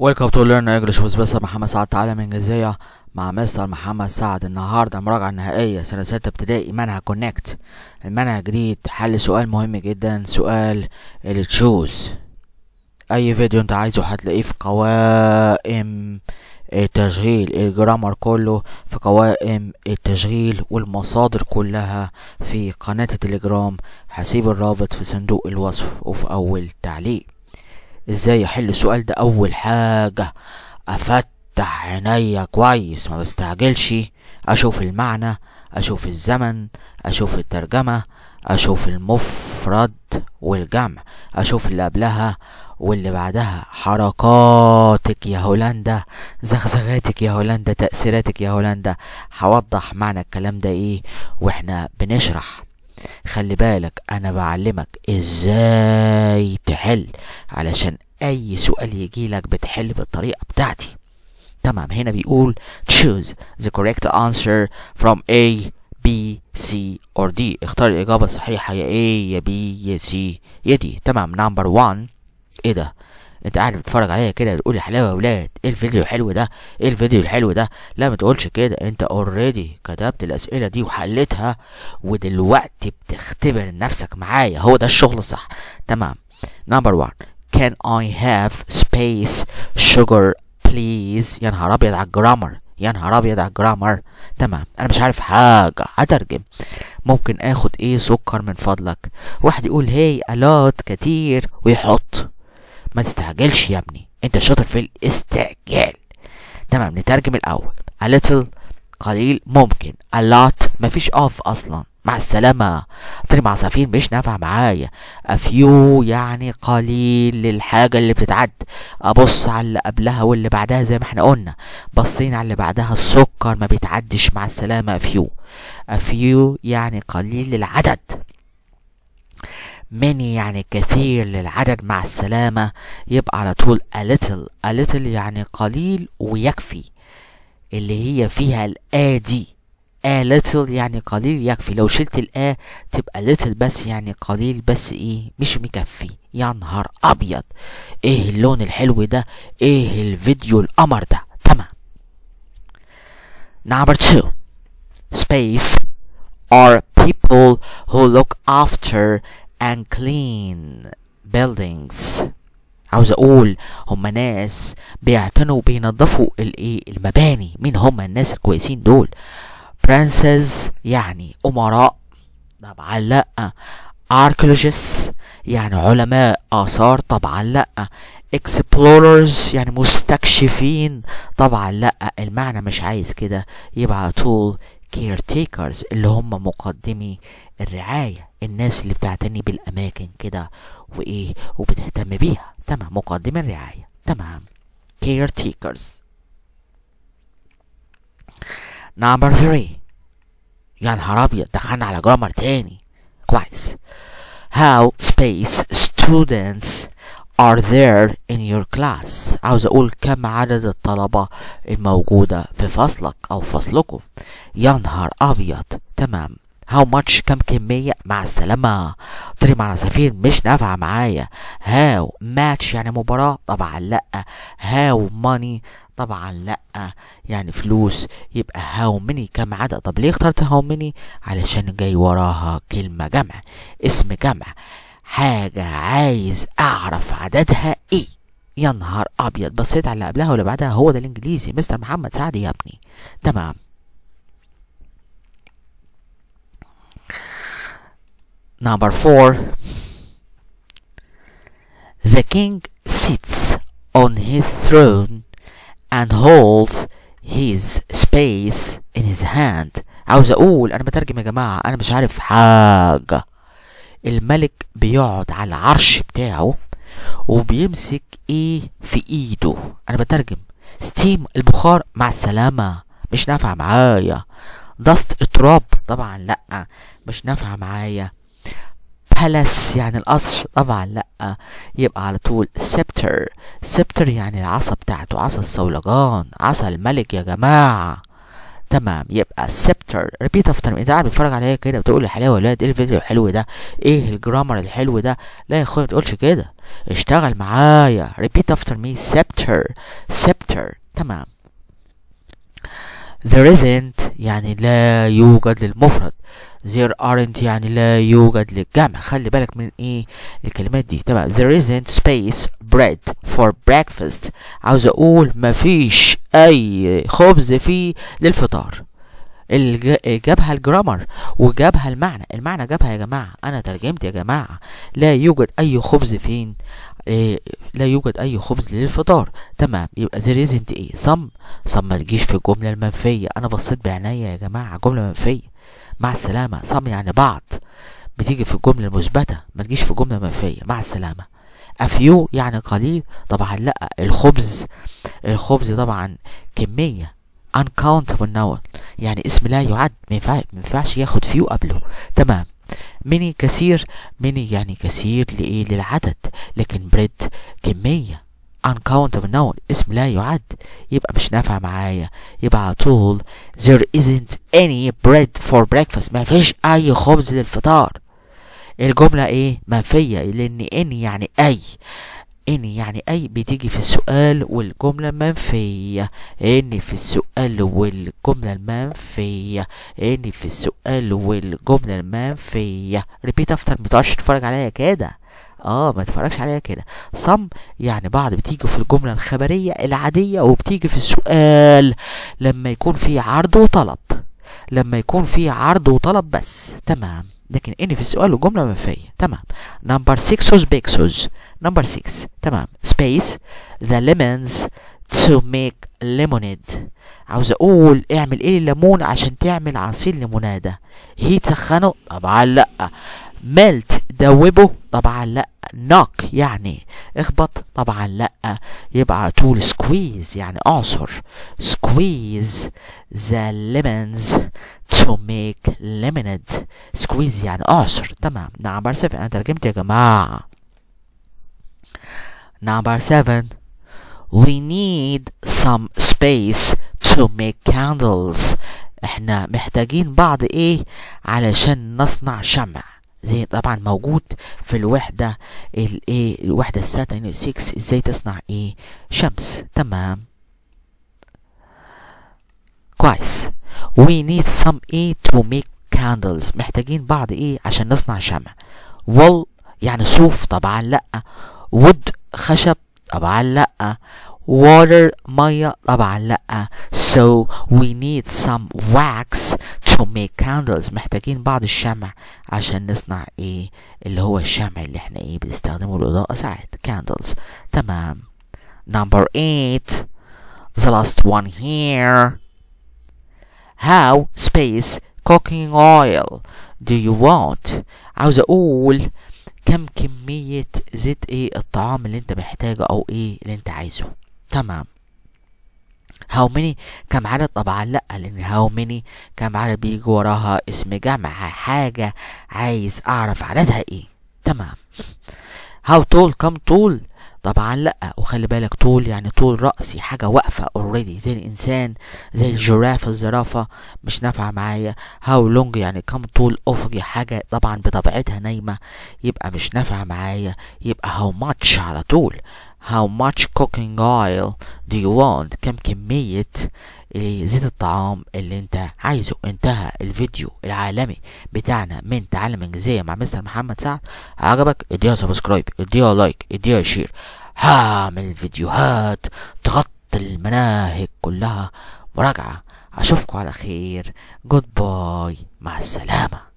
ويلكم تو ليرن انجلش ويز مستر محمد سعد تعالى من الجزائر مع مستر محمد سعد النهارده المراجعه النهائيه سنه سته ابتدائي منهج كونكت المنهج جديد حل سؤال مهم جدا سؤال التشوز اي فيديو انت عايزه هتلاقيه في قوائم التشغيل الجرامر كله في قوائم التشغيل والمصادر كلها في قناه التليجرام هسيب الرابط في صندوق الوصف وفي اول تعليق ازاي احل السؤال ده اول حاجة افتح عينيا كويس ما بستعجلش اشوف المعنى اشوف الزمن اشوف الترجمة اشوف المفرد والجمع اشوف اللي قبلها واللي بعدها حركاتك يا هولندا زغزغاتك يا هولندا تأثيراتك يا هولندا هوضح معنى الكلام ده ايه واحنا بنشرح خلي بالك انا بعلمك ازاي تحل علشان اي سؤال يجيلك بتحل بالطريقه بتاعتي تمام هنا بيقول choose the correct answer from A B C or D اختار الإجابة الصحيحة يا A يا B يا C يا D تمام number 1 ايه ده انت قاعد بتتفرج عليا كده تقول يا حلاوه يا ولاد ايه الفيديو الحلو ده ايه الفيديو الحلو ده لا ما تقولش كده انت اوريدي كتبت الاسئله دي وحلتها ودلوقتي بتختبر نفسك معايا هو ده الشغل الصح تمام نمبر 1 can I have space sugar please يا نهار ابيض على الجرامر يا نهار ابيض على الجرامر تمام انا مش عارف حاجه هترجم ممكن اخد ايه سكر من فضلك واحد يقول هي الوت كتير ويحط ما تستعجلش يا ابني انت شاطر في الاستعجال تمام نترجم الاول a little قليل ممكن a lot مفيش of اصلا مع السلامة طريق مع عصافين مش نافع معايا افيو يعني قليل للحاجة اللي بتتعد ابص على اللي قبلها واللي بعدها زي ما احنا قلنا بصينا على اللي بعدها السكر ما بيتعدش مع السلامة افيو افيو يعني قليل للعدد many يعني كثير للعدد مع السلامة يبقى على طول a little a little يعني قليل ويكفي اللي هي فيها الآ دي a little يعني قليل يكفي لو شلت الآ تبقى little بس يعني قليل بس ايه مش مكفي يا نهار أبيض ايه اللون الحلو ده ايه الفيديو القمر ده تمام number two space are people who look after and clean buildings عاوز اقول هم ناس بيعتنوا بينظفوا الايه المباني مين هم الناس الكويسين دول برنسز يعني امراء طبعا لا archaeologists يعني علماء آثار طبعا لأ explorers يعني مستكشفين طبعا لأ المعنى مش عايز كده يبقى على طول caretakers اللي هم مقدمي الرعاية الناس اللي بتعتني بالأماكن كده وإيه وبتهتم بيها تمام مقدمي الرعاية تمام caretakers number نمبر 3 يا نهار أبيض دخلنا على جرامر تاني كويس how space students are there in your class عاوز اقول كم عدد الطلبة الموجودة في فصلك او فصلكم يا نهار ابيض تمام how much كم كمية مع السلامة طري مع سفير مش نافعة معايا how match يعني مباراة طبعا لأ how money طبعا لأ يعني فلوس يبقى هاو ميني كم عدد طب ليه اخترت هاو ميني علشان جاي وراها كلمة جمع اسم جمع حاجة عايز أعرف عددها إيه يا نهار أبيض بصيت على اللي قبلها واللي بعدها هو ده الإنجليزي مستر محمد سعدي يا ابني تمام نمبر فور the king sits on his throne and holds his space in his hand. عاوز اقول انا بترجم يا جماعه انا مش عارف حاجه الملك بيقعد على العرش بتاعه وبيمسك ايه في ايده انا بترجم ستيم البخار مع السلامه مش نافعه معايا دست اتراب طبعا لا مش نافعه معايا بالاس يعني القصر طبعا لا يبقى على طول سبتر سبتر يعني العصا بتاعته عصا الصولجان عصا الملك يا جماعه تمام يبقى سبتر ريبيت افتر انت قاعد بتتفرج عليا كده بتقول الحلاوه يا ولاد ايه الفيديو الحلو ده ايه الجرامر الحلو ده لا يا اخويا ما تقولش كده اشتغل معايا ريبيت افتر مي سبتر سبتر تمام there isn't يعني لا يوجد للمفرد there aren't يعني لا يوجد للجمع خلي بالك من ايه الكلمات دي تمام there isn't space bread for breakfast عاوز اقول مفيش اي خبز فيه للفطار جابها الجرامر وجابها المعنى المعنى جابها يا جماعة أنا ترجمت يا جماعة لا يوجد أي خبز فين إيه لا يوجد أي خبز للفطار تمام يبقى there isn't إيه صم صم ما تجيش في الجملة المنفية أنا بصيت بعناية يا جماعة جملة منفية مع السلامة صم يعني بعض بتيجي في الجملة المثبتة ما تجيش في جملة منفية مع السلامة افيو يعني قليل طبعا لا الخبز الخبز طبعا كميه uncountable now يعني اسم لا يعد ما ينفعش ياخد فيو قبله تمام مني كثير مني يعني كثير لإيه للعدد لكن بريد كمية uncountable now اسم لا يعد يبقى مش نافع معايا يبقى على طول there isn't any bread for breakfast ما فيش أي خبز للفطار الجملة ايه منفية لان ان يعني اي ان يعني اي بتيجي في السؤال والجملة المنفية ان في السؤال والجملة المنفية ان في السؤال والجملة المنفية ريبيت افتر ما تقعدش تتفرج عليا كده اه ما تتفرجش عليا كده صم يعني بعض بتيجي في الجملة الخبرية العادية وبتيجي في السؤال لما يكون في عرض وطلب لما يكون في عرض وطلب بس تمام لكن ان في السؤال وجمله منفيه تمام نمبر 6 بيكسوز نمبر 6 تمام سبيس ذا ليمونز تو ميك ليمونيد عاوز اقول اعمل ايه الليمون عشان تعمل عصير ليموناده هي تسخنه طبعا لا ميلت دوبه طبعا لا نوك يعني اخبط طبعا لا يبقى طول سكويز يعني اعصر سكويز ذا ليمونز تو ميك ليمونيد سكويز يعني اعصر تمام نمبر 7 انا ترجمت يا جماعه نمبر 7 we need some space to make candles احنا محتاجين بعض ايه علشان نصنع شمع زي طبعا موجود في الوحده الايه الوحده يعني 6 ازاي تصنع ايه شمس تمام كويس we need some ايه to make candles محتاجين بعض ايه عشان نصنع شمع wool يعني صوف طبعا لا wood خشب طبعا لا water maya طبعا so we need some wax to make candles محتاجين بعض الشمع عشان نصنع ايه اللي هو الشمع اللي احنا ايه بنستخدمه للإضاءة ساعات candles تمام number 8 the last one here how space cooking oil do you want عاوز اقول كم كمية زيت ايه الطعام اللي انت محتاجه او ايه اللي انت عايزه تمام هاو ميني كم عدد طبعا لا لان هاو ميني كم عدد بيجي وراها اسم جمع حاجة عايز اعرف عددها ايه تمام هاو طول كم طول طبعا لا وخلي بالك طول يعني طول رأسي حاجة واقفة اوريدي زي الانسان زي الجرافة الزرافة مش نافعة معايا هاو لونج يعني كم طول افقي حاجة طبعا بطبيعتها نايمة يبقى مش نافعة معايا يبقى هاو ماتش على طول how much cooking oil do you want كم كمية زيت الطعام اللي انت عايزه انتهى الفيديو العالمي بتاعنا من تعلم انجليزية مع مستر محمد سعد عجبك اديها سبسكرايب اديها لايك اديها شير هعمل فيديوهات تغطي المناهج كلها مراجعة اشوفكم على خير جود باي مع السلامه